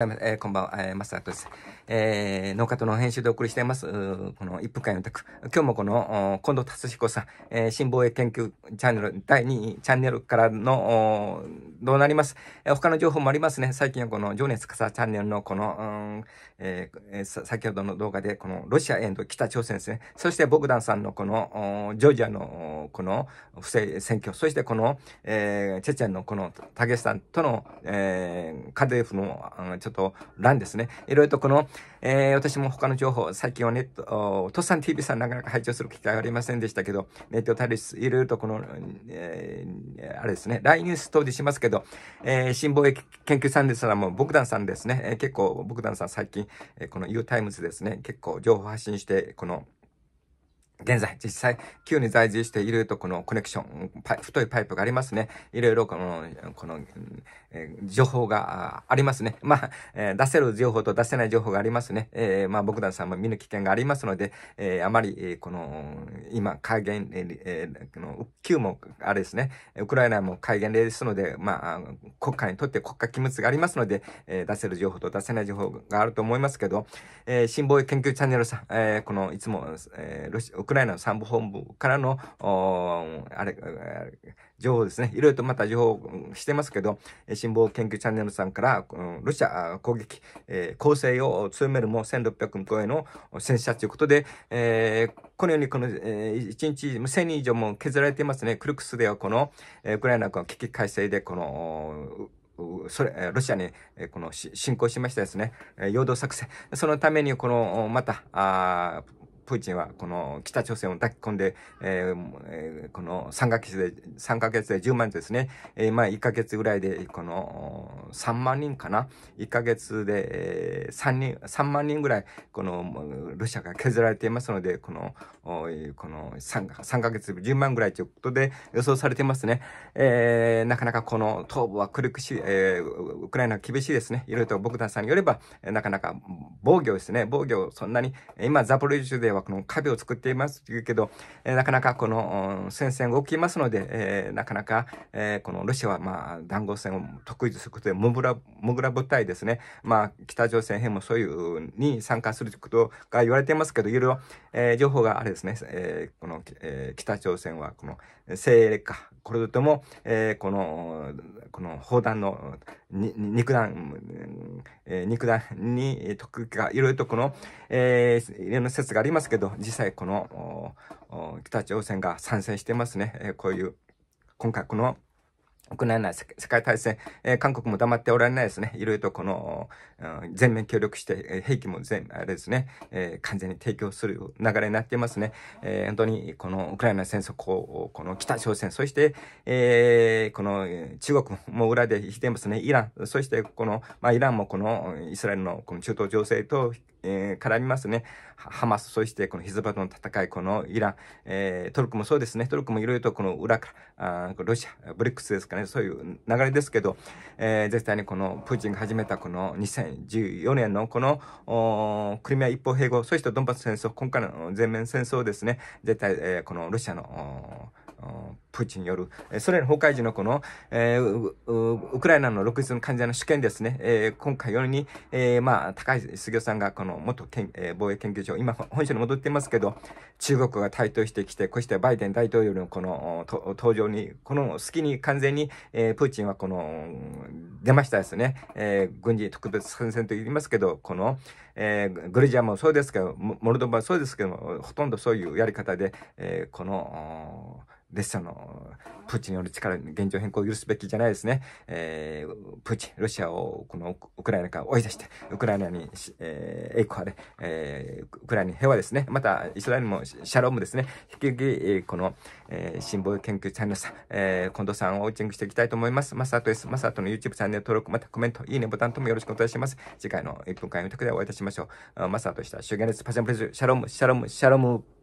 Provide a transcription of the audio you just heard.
えー、こんばんは、えー、マスターです。えー、農家との編集でお送りしています、この1分間の宅。今日もこの、近藤達彦さん、えー、新防衛研究チャンネル第2チャンネルからの、どうなります、えー、他の情報もありますね。最近はこの、情熱草チャンネルのこの、えー、先ほどの動画で、この、ロシアへの北朝鮮ですね。そして、ボグダンさんのこの、ジョージアの、この、不正選挙。そして、この、えー、チェチェンのこの、タゲスタンとの、えー、カデフの、ちょっと乱ですね。いろいろとこの、えー、私も他の情報、最近はネット、トッサン TV さんなかなか拝聴する機会がありませんでしたけど、ネット対ス、いろいろとこの、えー、あれですね、LINE ニュース当時しますけど、えー、新貿易研究さんですらも、ボクダンさんですね、えー、結構、ボクダンさん最近、えー、この U タイムズですね、結構情報発信して、この、現在、実際、旧に在住していると、このコネクション、太いパイプがありますね。いろいろ、この、この、えー、情報がありますね。まあ、えー、出せる情報と出せない情報がありますね。えー、まあ、僕団さんも見ぬ危険がありますので、えあまり、えこの、今、戒厳、えこの、旧も、あれですね、ウクライナも戒厳例ですので、まあ、国家にとって国家機密がありますので、え出せる情報と出せない情報があると思いますけど、え新防衛研究チャンネルさん、えこの、いつも、えー、ロシア、クライナの参謀本部からの、あれ、情報ですね。いろいろとまた情報してますけど、辛抱研究チャンネルさんから、うロシア攻撃、え攻勢を強めるも1600超えの戦車ということで、えこのようにこの、え1日1000人以上も削られていますね。クルクスではこの、えウクライナが危機改正で、この、それロシアにこの侵攻しましたですね、陽動作戦。そのために、この、また、プーチンはこの北朝鮮を抱き込んで、えー、この3ヶ月で、3ヶ月で10万ですね。えー、まあ1ヶ月ぐらいで、この3万人かな。1ヶ月で3人、3万人ぐらい、このロシアが削られていますので、この、この 3, 3ヶ月10万ぐらいということで予想されていますね。えー、なかなかこの東部は苦し、えー、ウクライナ厳しいですね。いろいろと僕たさんによれば、なかなか防御ですね。防御、そんなに、今ザポリージュでははこの壁を作っていますというけど、えなかなかこの戦線が起きますので、えなかなか、えこのロシアはまあ談合戦を得意とすることで、モグラ、モグラ部隊ですね。まあ北朝鮮編もそういうに参加することが言われていますけど、いろいろ、え情報があれですね、えこの、え北朝鮮はこの精鋭化、これとも、えこの、この砲弾の肉弾、えー、肉弾に徳が、いろいろとこの、えー、いろんな説がありますけど、実際この、北朝鮮が参戦してますね。えー、こういう、今回この、行えない世界大戦、えー、韓国も黙っておられないですね。いろいろとこの、うん、全面協力して、えー、兵器も全、あれですね、えー、完全に提供する流れになっていますね。えー、本当にこのウクライナ戦争、この北朝鮮、そして、えー、この中国も裏で引いてますね。イラン、そしてこの、まあイランもこのイスラエルのこの中東情勢とえー、絡みますね。ハマス、そしてこのヒズバとの戦い、このイラン、えー、トルコもそうですね。トルコもいろいろとこの裏から、あロシア、ブリックスですかね、そういう流れですけど、えー、絶対にこのプーチンが始めたこの2014年のこのクリミア一方併合、そしてドンバス戦争、今回の全面戦争ですね、絶対、えー、このロシアのプーチンによる、ソ連崩壊時のこの、えー、ウクライナの独立の患者の主権ですね、えー、今回よりに、えー、まあ、高橋杉雄さんがこの元えー、防衛研究所、今本社に戻っていますけど、中国が台頭してきて、こうしてバイデン大統領のこの登場に、この隙に完全に、えー、プーチンはこの、出ましたですね、えー、軍事特別参戦と言いますけど、この、えー、グルジアもそうですけど、モルドバもそうですけど、ほとんどそういうやり方で、えー、この、列車のプーチンによる力、現状変更を許すべきじゃないですね。えー、プーチン、ロシアをこのウクライナから追い出して、ウクライナに、えー、栄光あれ、えー、ウクライナに平和ですね。また、イスラエルもシャロームですね。引き続き、この、えー、新聞研究チャンネルさん、えー、近藤さんをウォッチングしていきたいと思います。マサートです。マサートの YouTube チャンネル登録、またコメント、いいねボタンともよろしくお願いします。次回の1分間予託でお会いいたしましょう。マサートでした。修験です。パシャンプレズ、シャローム、シャローム、シャローム。